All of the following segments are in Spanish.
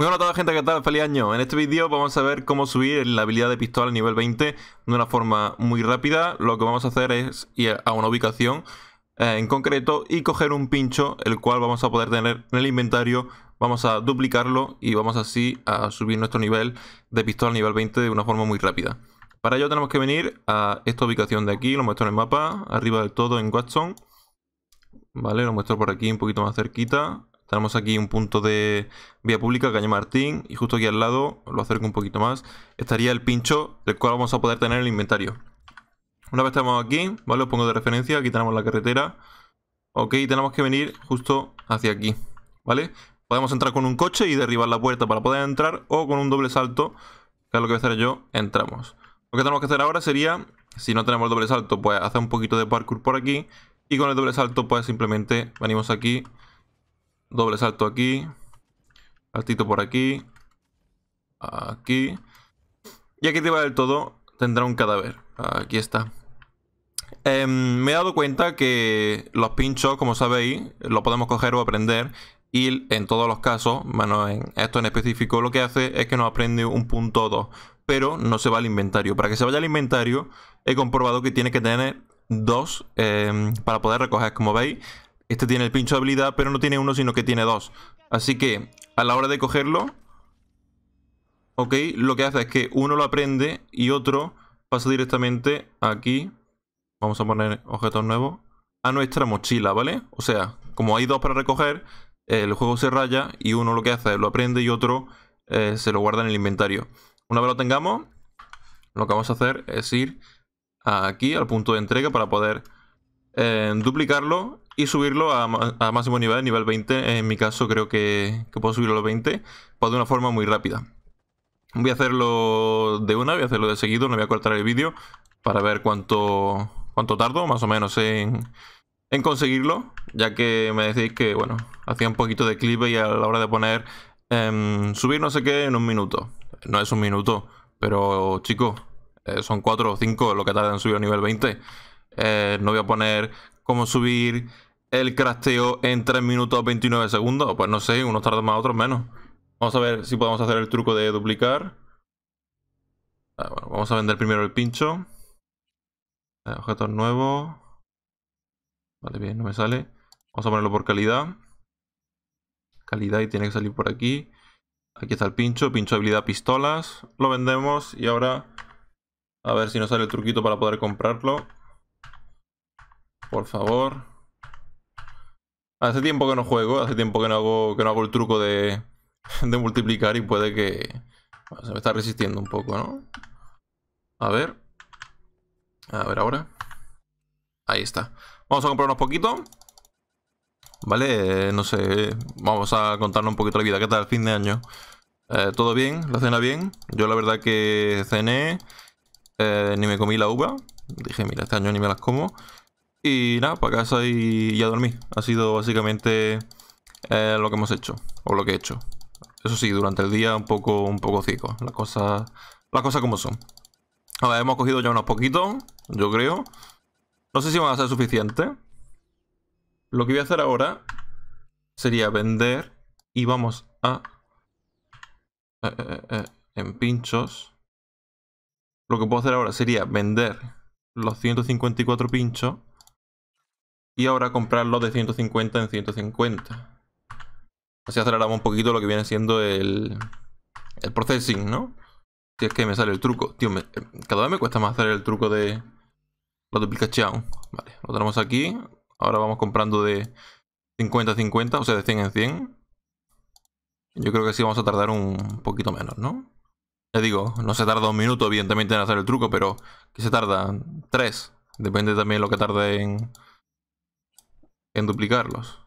Muy bueno a toda la gente, ¿qué tal? Feliz año. En este vídeo vamos a ver cómo subir la habilidad de pistola a nivel 20 de una forma muy rápida. Lo que vamos a hacer es ir a una ubicación eh, en concreto y coger un pincho, el cual vamos a poder tener en el inventario. Vamos a duplicarlo y vamos así a subir nuestro nivel de pistola a nivel 20 de una forma muy rápida. Para ello tenemos que venir a esta ubicación de aquí, lo muestro en el mapa, arriba del todo en Watson. Vale, lo muestro por aquí un poquito más cerquita, tenemos aquí un punto de vía pública, Caña Martín, y justo aquí al lado, lo acerco un poquito más, estaría el pincho del cual vamos a poder tener el inventario. Una vez estamos aquí, ¿vale? Os pongo de referencia, aquí tenemos la carretera. Ok, tenemos que venir justo hacia aquí, ¿vale? Podemos entrar con un coche y derribar la puerta para poder entrar, o con un doble salto, que es lo que voy a hacer yo, entramos. Lo que tenemos que hacer ahora sería, si no tenemos el doble salto, pues hacer un poquito de parkour por aquí, y con el doble salto, pues simplemente venimos aquí Doble salto aquí. Saltito por aquí. Aquí. Y aquí va del todo tendrá un cadáver. Aquí está. Em, me he dado cuenta que los pinchos, como sabéis, los podemos coger o aprender. Y en todos los casos, bueno, en esto en específico, lo que hace es que nos aprende un punto 2. Pero no se va al inventario. Para que se vaya al inventario, he comprobado que tiene que tener dos em, para poder recoger. Como veis, este tiene el pincho de habilidad, pero no tiene uno, sino que tiene dos. Así que, a la hora de cogerlo, ok, lo que hace es que uno lo aprende y otro pasa directamente aquí. Vamos a poner objetos nuevos. A nuestra mochila, ¿vale? O sea, como hay dos para recoger, el juego se raya y uno lo que hace es lo aprende y otro eh, se lo guarda en el inventario. Una vez lo tengamos, lo que vamos a hacer es ir aquí al punto de entrega para poder eh, duplicarlo y subirlo a, máximo nivel, nivel 20. En mi caso creo que, puedo subirlo a los 20, pues de una forma muy rápida. Voy a hacerlo de una, voy a hacerlo de seguido, no voy a cortar el vídeo para ver cuánto, cuánto tardo más o menos en, en conseguirlo, ya que me decís que, bueno, hacía un poquito de clip y a la hora de poner em, subir no sé qué en un minuto. No es un minuto, pero chicos, eh, son 4 o 5 lo que tardan en subir a nivel 20. Eh, no voy a poner cómo subir el crafteo en 3 minutos 29 segundos. Pues no sé, unos tardan más, otros menos. Vamos a ver si podemos hacer el truco de duplicar. Ah, vamos a vender primero el pincho. Eh, objeto nuevo Vale, bien, no me sale. Vamos a ponerlo por calidad. Calidad y tiene que salir por aquí. Aquí está el pincho, pincho habilidad pistolas. Lo vendemos y ahora a ver si nos sale el truquito para poder comprarlo. Por favor. Hace tiempo que no juego, hace tiempo que no hago, que no hago el truco de, multiplicar y puede que... se me está resistiendo un poco, ¿no? A ver. A ver ahora. Ahí está. Vamos a comprar unos poquitos. Vale, eh, no sé. Vamos a contarnos un poquito la vida. ¿Qué tal el fin de año? Eh, ¿Todo bien? ¿La cena bien? Yo la verdad que cené. Eh, ni me comí la uva. Dije, mira, este año ni me las como. Y nada, para casa y ya dormí. Ha sido básicamente eh, lo que hemos hecho, o lo que he hecho. Eso sí, durante el día un poco, un poco cico. Las cosas, las cosas como son. A hemos cogido ya unos poquitos, yo creo. No sé si van a ser suficientes. Lo que voy a hacer ahora sería vender y vamos a... Eh, eh, en pinchos. Lo que puedo hacer ahora sería vender los 154 pinchos y ahora comprarlo de 150 en 150. Así aceleramos un poquito lo que viene siendo el, el processing, ¿no? Si es que me sale el truco. Tío, cada vez me cuesta más hacer el truco de la duplicación. Vale, lo tenemos aquí. Ahora vamos comprando de 50 a 50, o sea, de 100 en 100. Yo creo que sí vamos a tardar un poquito menos, ¿no? Ya digo, no se tarda un minuto, evidentemente, en hacer el truco, pero que se tarda tres. Depende también lo que tarde en en duplicarlos.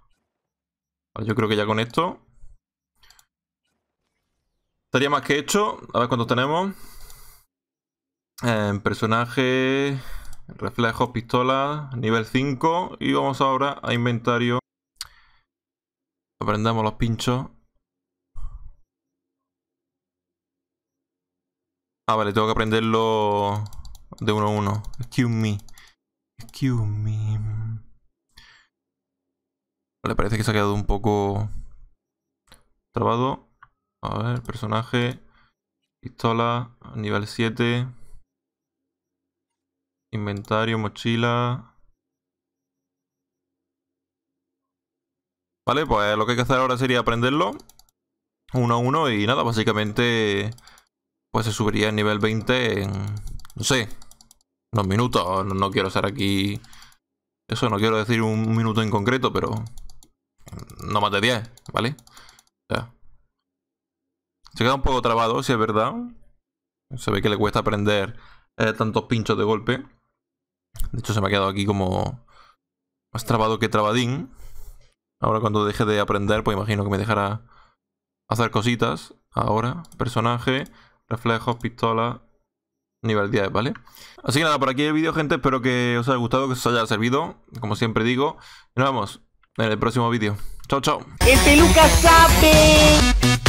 yo creo que ya con esto... Estaría más que hecho. A ver cuántos tenemos. Eh, personaje... Reflejos, pistola, nivel 5. Y vamos ahora a inventario. Aprendamos los pinchos. Ah, vale, tengo que aprenderlo de uno a uno. Excuse me. Excuse me. Vale, parece que se ha quedado un poco trabado. A ver, personaje, pistola, nivel 7, inventario, mochila. Vale, pues lo que hay que hacer ahora sería aprenderlo uno a uno y nada, básicamente pues se subiría al nivel 20 en, no sé, unos minutos. No, no quiero estar aquí, eso no quiero decir un minuto en concreto, pero no más de 10, ¿vale? Ya. Se queda un poco trabado, si es verdad. Se ve que le cuesta aprender eh, tantos pinchos de golpe. De hecho, se me ha quedado aquí como más trabado que trabadín. Ahora cuando deje de aprender, pues imagino que me dejará hacer cositas. Ahora, personaje, reflejos, pistola, nivel 10, ¿vale? Así que nada, por aquí el vídeo, gente. Espero que os haya gustado, que os haya servido. Como siempre digo. nos vemos en el próximo vídeo. Chao, chao. Este Lucas sabe.